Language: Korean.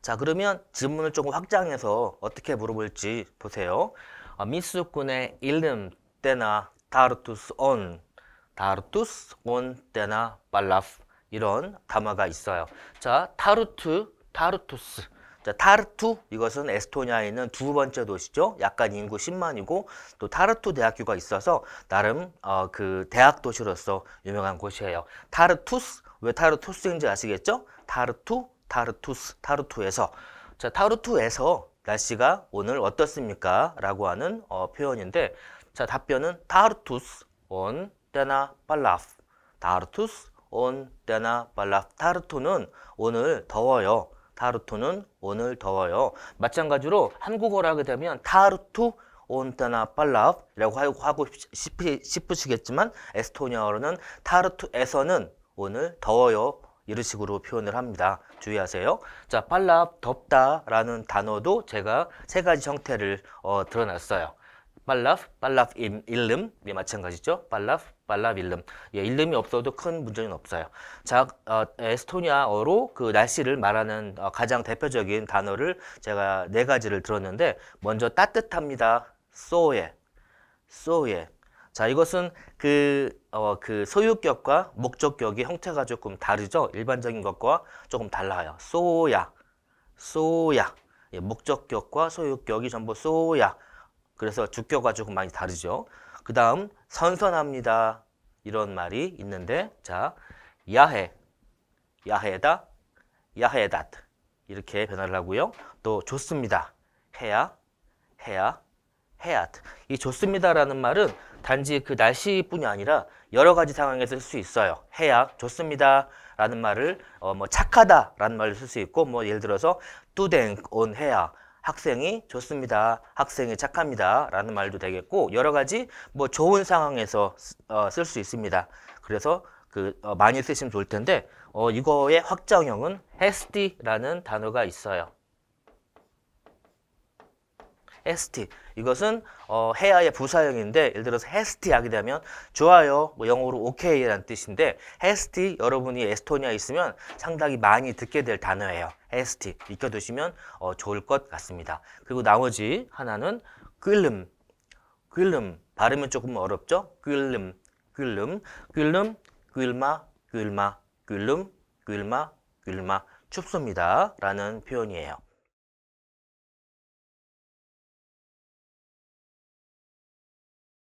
자 그러면 질문을 조금 확장해서 어떻게 물어볼지 보세요. 어, 미스군의 이름 때나 다르투스 온, 다르투스 온 때나 발라프 이런 단어가 있어요. 자 타르투, 타르투스. 자, 타르투 이것은 에스토니아에 있는 두 번째 도시죠. 약간 인구 10만이고 또 타르투 대학교가 있어서 나름 어, 그 대학 도시로서 유명한 곳이에요. 타르투스 왜 타르투스인지 아시겠죠? 타르투 타르투스, 타르투에서. 자, 타르투에서 날씨가 오늘 어떻습니까? 라고 하는 어, 표현인데, 자, 답변은 타르투스 온 테나 발라프. 타르투스 온 테나 발라프. 타르투는 오늘 더워요. 타르투는 오늘 더워요. 마찬가지로 한국어로 하게 되면 타르투 온테나 빨라프라고 하고 싶으시겠지만 에스토니아어로는 타르투에서는 오늘 더워요 이런 식으로 표현을 합니다. 주의하세요. 자, 빨라 덥다라는 단어도 제가 세 가지 형태를 어, 드러났어요. 빨라 빨라프 일름, 예, 마찬가지죠. 빨라 빨라프 일름. 예, 일름이 없어도 큰 문제는 없어요. 자, 어, 에스토니아어로 그 날씨를 말하는 어, 가장 대표적인 단어를 제가 네 가지를 들었는데, 먼저 따뜻합니다. 소예, 소예. 자, 이것은 그, 어, 그 소유격과 목적격의 형태가 조금 다르죠? 일반적인 것과 조금 달라요. 쏘야, 쏘야. 예, 목적격과 소유격이 전부 쏘야. 그래서 주격과 조금 많이 다르죠? 그 다음, 선선합니다. 이런 말이 있는데, 자, 야해, 야해다, 야해다. 이렇게 변화를 하고요. 또 좋습니다. 해야, 해야, 해앗. 이 좋습니다라는 말은 단지 그 날씨뿐이 아니라 여러 가지 상황에 쓸수 있어요. 해야 좋습니다라는 말을 어, 뭐 착하다라는 말을 쓸 수 있고 뭐 예를 들어서 뚜댕 온 해야 학생이 좋습니다. 학생이 착합니다라는 말도 되겠고 여러 가지 뭐 좋은 상황에서 어, 쓸 수 있습니다. 그래서 그 어, 많이 쓰시면 좋을 텐데 어, 이거의 확장형은 헤스티라는 단어가 있어요. ST 이것은 어, 해야의 부사형인데 예를 들어서 헤스티 하게 되면 좋아요 뭐 영어로 오케이라는 뜻인데 헤스티 여러분이 에스토니아 있으면 상당히 많이 듣게 될 단어예요 헤스티 익혀두시면 어, 좋을 것 같습니다 그리고 나머지 하나는 끌름 끌름 발음이 조금 어렵죠 끌름 끌름 끌름 끌마 끌마 끌름 끌마 끌마 춥습니다 라는 표현이에요